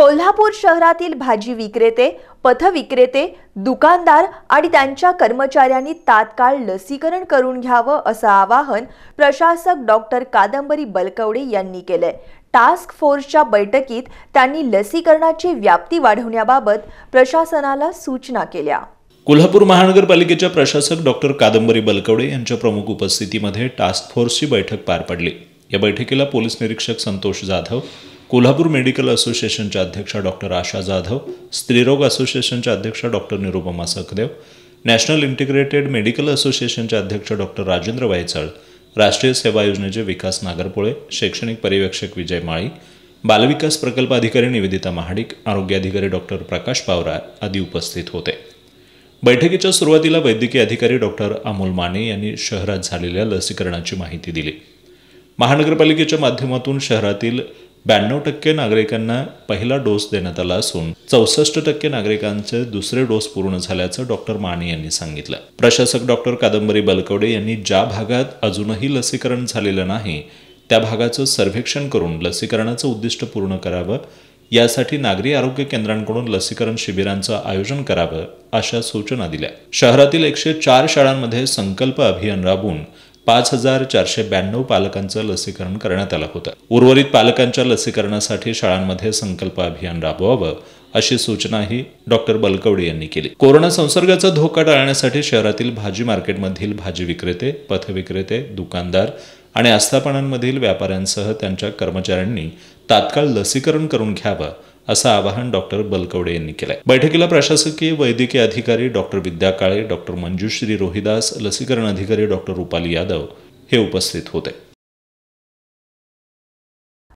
कोल्हापूर शहरातील भाजी विक्रेते पथविक्रेते दुकानदार आणि त्यांच्या कर्मचाऱ्यांनी तात्काळ लसीकरण करून घ्यावं असं आवाहन प्रशासक डॉक्टर कादंबरी बलकवडे यांनी केलंय टास्क फोर्सच्या बैठकीत त्यांनी लसीकरणाची व्याप्ती वाढवण्याबाबत प्रशासनाला सूचना केल्या कोल्हापूर महानगरपालिकेच्या प्रशासक डॉक्टर कादंबरी बलकवडे यांच्या प्रमुख उपस्थितीमध्ये टास्क फोर्सची बैठक पार पडली या बैठकीला पोलीस निरीक्षक संतोष जाधव कोल्हापूर मेडिकल असोसिएशनच्या अध्यक्षा डॉक्टर आशा जाधव स्त्रीरोग असोसिएशनच्या अध्यक्ष doctor Nirupama Sakhdev national integrated medical असोसिएशनचे अध्यक्ष डॉक्टर राजेंद्र वायचळ राष्ट्रीय सेवा योजनेचे विकास नागरपोळे शैक्षणिक पर्यवेक्षक विजय माळी बालविकास प्रकल्प अधिकारी निवेदिता महाडिक आरोग्य अधिकारी डॉक्टर प्रकाश पावरा आदी उपस्थित होते बैठकीच्या सुरुवातीला वैद्यकीय अधिकारी डॉक्टर अमोल माने यांनी शहरात झालेल्या लसीकरणाची माहिती दिली महानगरपालिकेच्या माध्यमातून शहरातील ब्याण्णव टक्के नागरिकांना पहिला डोस देण्यात आला असून चौसष्ट टक्के नागरिकांचे दुसरे डोस पूर्ण झाल्याचं डॉक्टर माने यांनी सांगितलं प्रशासक डॉक्टर कादंबरी बलकवडे यांनी ज्या भागात अजूनही लसीकरण झालेलं नाही त्या भागाचं सर्वेक्षण करून लसीकरणाचं उद्दिष्ट पूर्ण करावं यासाठी नागरी आरोग्य केंद्रांकडून लसीकरण शिबिरांचं आयोजन करावं अशा सूचना दिल्या शहरातील एकशे चार शाळांमध्ये संकल्प अभियान राबवून पाच हजार चारशे ब्याण्णव पालकांचं लसीकरण करण्यात आलं होतं उर्वरित पालकांच्या लसीकरणासाठी शाळांमध्ये संकल्प अभियान राबवावं अशी सूचनाही डॉक्टर बलकवडे यांनी केली कोरोना संसर्गाचा धोका टाळण्यासाठी शहरातील भाजी मार्केटमधील भाजी विक्रेते पथविक्रेते दुकानदार आणि आस्थापनांमधील व्यापाऱ्यांसह त्यांच्या कर्मचाऱ्यांनी तात्काळ लसीकरण करून घ्यावं असं आवाहन डॉक्टर बलकवडे यांनी केलंय बैठकीला प्रशासकीय वैद्यकीय अधिकारी डॉक्टर विद्या काळे डॉक्टर मंजूश्री रोहिदास लसीकरण अधिकारी डॉक्टर रुपाली यादव हे उपस्थित होते